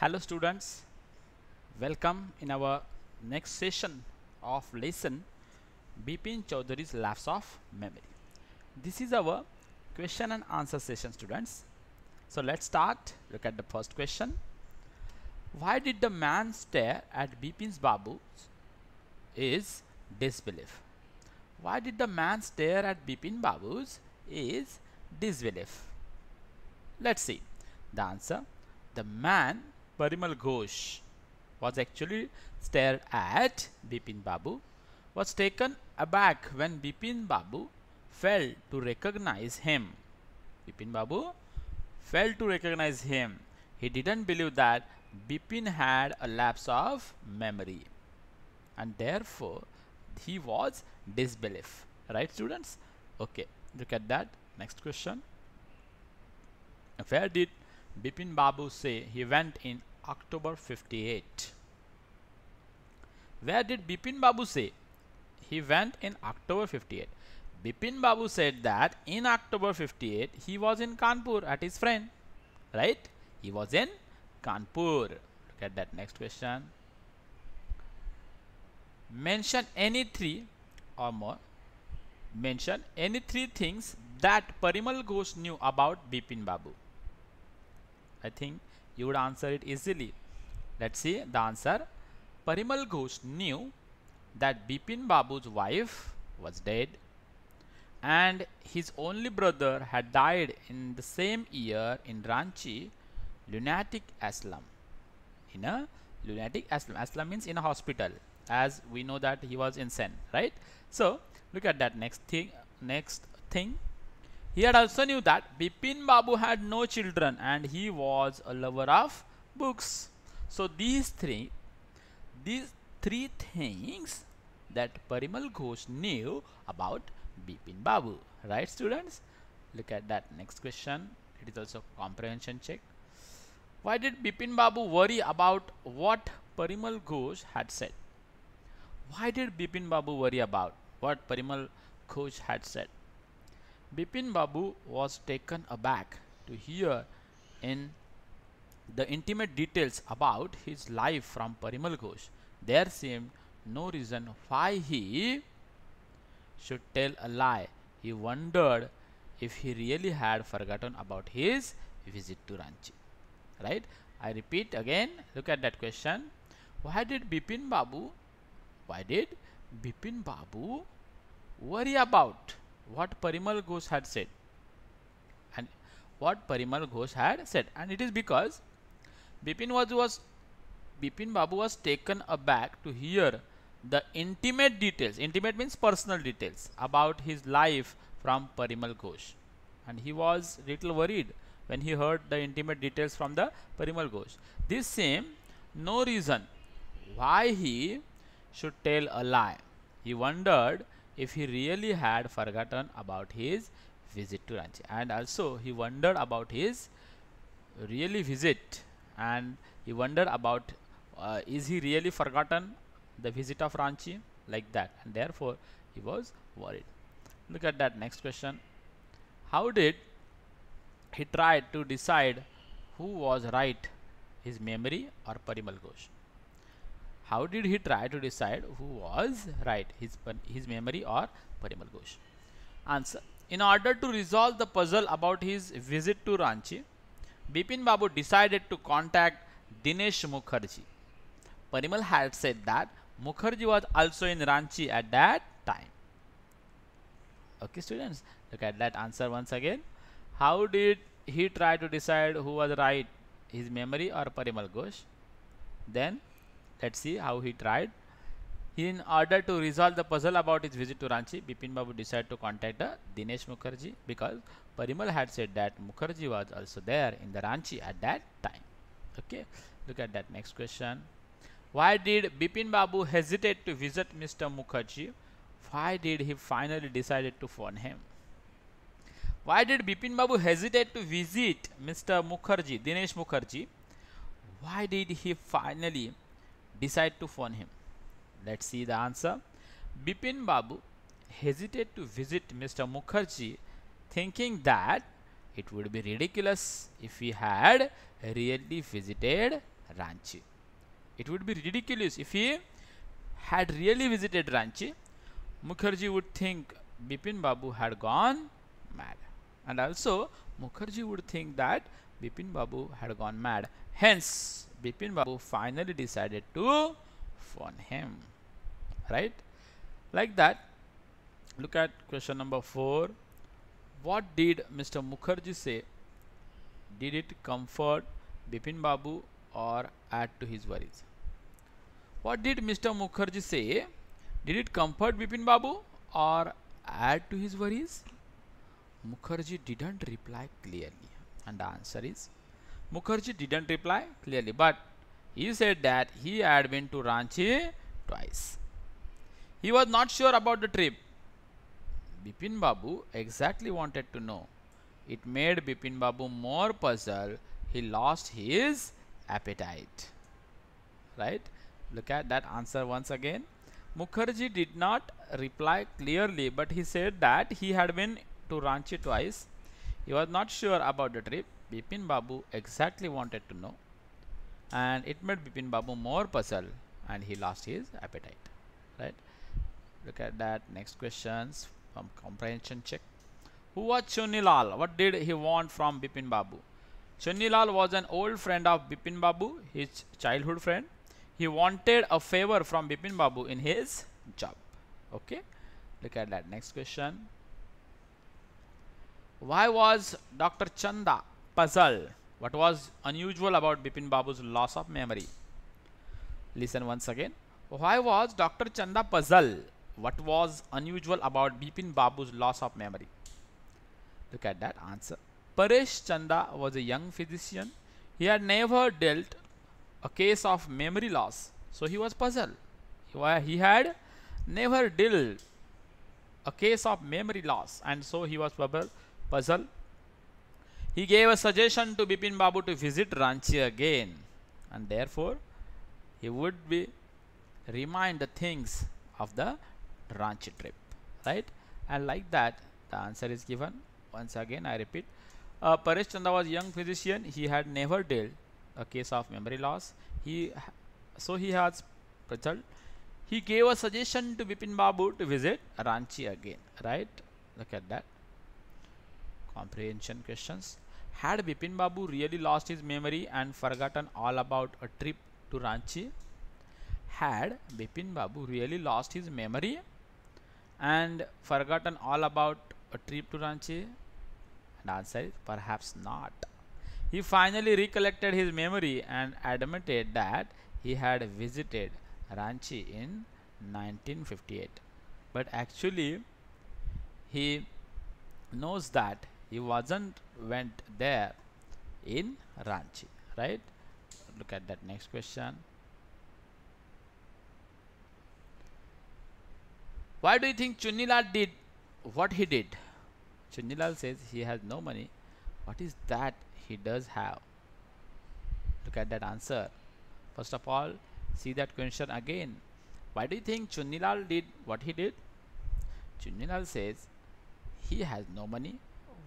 hello students welcome in our next session of lesson Bipin Chaudhary's laughs of Memory this is our question and answer session students so let's start look at the first question why did the man stare at Bipin's Babu is disbelief why did the man stare at Bipin Babu's is disbelief let's see the answer the man Parimal Ghosh was actually stared at Bipin Babu was taken aback when Bipin Babu failed to recognize him. Bipin Babu failed to recognize him. He didn't believe that Bipin had a lapse of memory and therefore he was disbelief. Right students? Okay, look at that. Next question. Where did Bipin Babu say he went in October 58. Where did Bipin Babu say? He went in October 58. Bipin Babu said that in October 58 he was in Kanpur at his friend. Right? He was in Kanpur. Look at that next question. Mention any three or more. Mention any three things that Parimal Ghosh knew about Bipin Babu. I think you would answer it easily let's see the answer parimal ghosh knew that bipin babu's wife was dead and his only brother had died in the same year in ranchi lunatic asylum in a lunatic asylum means in a hospital as we know that he was insane right so look at that next thing next thing he had also knew that Bipin Babu had no children and he was a lover of books. So these three, these three things that Parimal Ghosh knew about Bipin Babu. Right students? Look at that next question. It is also comprehension check. Why did Bipin Babu worry about what Parimal Ghosh had said? Why did Bipin Babu worry about what Parimal Ghosh had said? Bipin Babu was taken aback to hear in the intimate details about his life from Parimal Ghosh. There seemed no reason why he should tell a lie. He wondered if he really had forgotten about his visit to Ranchi. Right? I repeat again, look at that question. Why did Bipin Babu, why did Bipin Babu worry about what Parimal Ghosh had said and what Parimal Ghosh had said and it is because Bipin was, was Bipin Babu was taken aback to hear the intimate details intimate means personal details about his life from Parimal Ghosh and he was little worried when he heard the intimate details from the Parimal Ghosh this same no reason why he should tell a lie he wondered if he really had forgotten about his visit to Ranchi and also he wondered about his really visit and he wondered about uh, is he really forgotten the visit of Ranchi like that and therefore he was worried look at that next question how did he tried to decide who was right his memory or Parimal Ghosh how did he try to decide who was right, his, his memory or Parimal Ghosh? Answer. In order to resolve the puzzle about his visit to Ranchi, Bipin Babu decided to contact Dinesh Mukherjee. Parimal had said that Mukherjee was also in Ranchi at that time. Okay students, look at that answer once again. How did he try to decide who was right, his memory or Parimal Ghosh? Then Let's see how he tried. In order to resolve the puzzle about his visit to Ranchi, Bipin Babu decided to contact uh, Dinesh Mukherjee because Parimal had said that Mukherjee was also there in the Ranchi at that time. Okay, look at that next question. Why did Bipin Babu hesitate to visit Mr. Mukherjee? Why did he finally decided to phone him? Why did Bipin Babu hesitate to visit Mr. Mukherjee, Dinesh Mukherjee? Why did he finally decide to phone him. Let's see the answer. Bipin Babu hesitated to visit Mr. Mukherjee thinking that it would be ridiculous if he had really visited Ranchi. It would be ridiculous if he had really visited Ranchi. Mukherjee would think Bipin Babu had gone mad. And also Mukherjee would think that Bipin Babu had gone mad. Hence, Bipin Babu finally decided to phone him. Right? Like that, look at question number 4. What did Mr. Mukherjee say? Did it comfort Bipin Babu or add to his worries? What did Mr. Mukherjee say? Did it comfort Bipin Babu or add to his worries? Mukherjee didn't reply clearly and the answer is Mukherjee didn't reply clearly but he said that he had been to Ranchi twice. He was not sure about the trip. Bipin Babu exactly wanted to know. It made Bipin Babu more puzzled. He lost his appetite. Right? Look at that answer once again. Mukherjee did not reply clearly but he said that he had been to Ranchi twice he was not sure about the trip. Bipin Babu exactly wanted to know. And it made Bipin Babu more puzzled and he lost his appetite. Right? Look at that. Next questions from comprehension check. Who was Chunilal? What did he want from Bipin Babu? Chunilal was an old friend of Bipin Babu, his childhood friend. He wanted a favor from Bipin Babu in his job. Okay, look at that. Next question. Why was Dr. Chanda puzzled? What was unusual about Bipin Babu's loss of memory? Listen once again. Why was Dr. Chanda puzzled? What was unusual about Bipin Babu's loss of memory? Look at that answer. Paresh Chanda was a young physician. He had never dealt a case of memory loss. So he was puzzled. He had never dealt a case of memory loss and so he was puzzled puzzle. He gave a suggestion to Bipin Babu to visit Ranchi again and therefore he would be remind the things of the Ranchi trip right and like that the answer is given once again I repeat uh, Paresh was a young physician he had never dealt a case of memory loss he so he has result he gave a suggestion to Bipin Babu to visit Ranchi again right look at that comprehension questions. Had Bipin Babu really lost his memory and forgotten all about a trip to Ranchi? Had Bipin Babu really lost his memory and forgotten all about a trip to Ranchi? And answer is perhaps not. He finally recollected his memory and admitted that he had visited Ranchi in 1958. But actually, he knows that he wasn't went there in Ranchi right look at that next question why do you think Chunilal did what he did Chunilal says he has no money what is that he does have look at that answer first of all see that question again why do you think Chunilal did what he did Chunilal says he has no money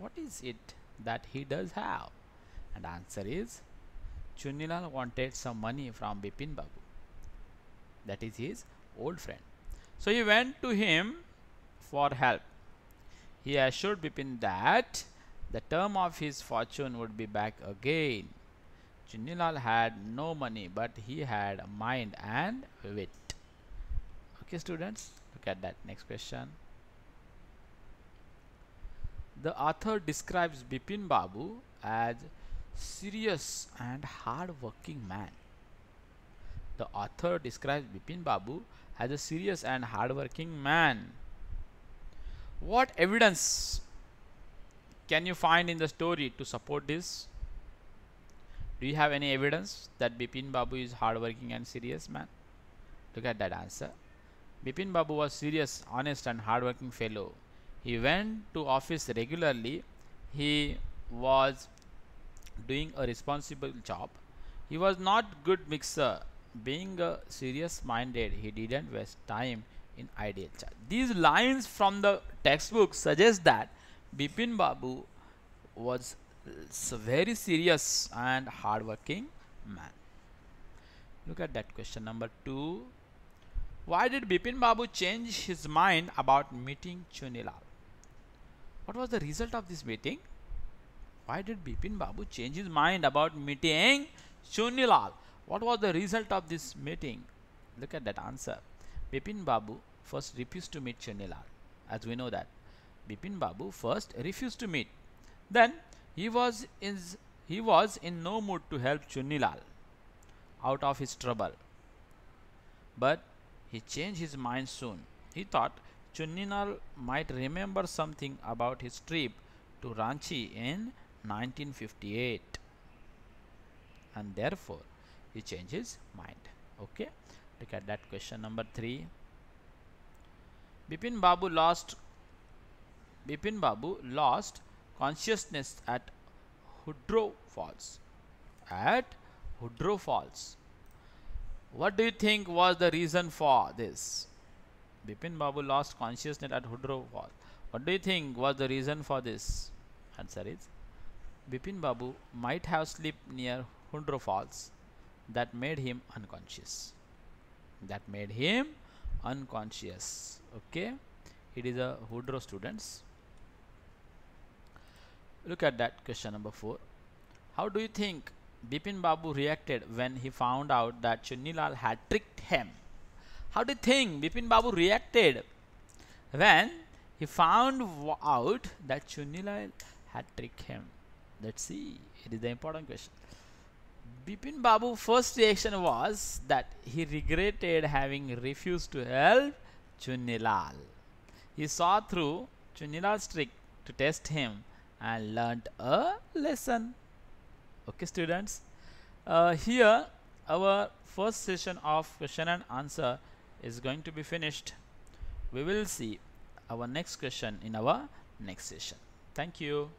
what is it that he does have? And answer is Chunilal wanted some money from Bipin Babu. That is his old friend. So he went to him for help. He assured Bipin that the term of his fortune would be back again. Chunilal had no money but he had mind and wit. Okay students, look at that next question. The author describes Bipin Babu as serious and hard-working man. The author describes Bipin Babu as a serious and hard-working man. What evidence can you find in the story to support this? Do you have any evidence that Bipin Babu is hardworking and serious man? Look at that answer. Bipin Babu was serious, honest and hardworking fellow he went to office regularly he was doing a responsible job he was not good mixer being a serious minded he didn't waste time in ideal chat. these lines from the textbook suggest that bipin babu was a very serious and hardworking man look at that question number 2 why did bipin babu change his mind about meeting chunilal what was the result of this meeting? Why did Bipin Babu change his mind about meeting Shunilal? What was the result of this meeting? Look at that answer. Bipin Babu first refused to meet Shunilal. As we know that. Bipin Babu first refused to meet. Then he was in, he was in no mood to help Chunilal out of his trouble. But he changed his mind soon. He thought Chuninal might remember something about his trip to Ranchi in 1958 and therefore he changed his mind. Okay, look at that question number 3. Bipin Babu lost Bipin Babu lost consciousness at Hudro Falls. At Hudro Falls. What do you think was the reason for this? Bipin Babu lost consciousness at Hudro Falls. What do you think was the reason for this? Answer is Bipin Babu might have slept near Hundro Falls that made him unconscious. That made him unconscious. Okay. It is a Hudro students. Look at that question number 4. How do you think Bipin Babu reacted when he found out that Chunnilal had tricked him? How do you think Bipin Babu reacted when he found out that Chunilal had tricked him? Let's see. It is the important question. Bipin Babu first reaction was that he regretted having refused to help Chunilal. He saw through Chunilal's trick to test him and learnt a lesson. Okay students, uh, here our first session of question and answer is going to be finished we will see our next question in our next session thank you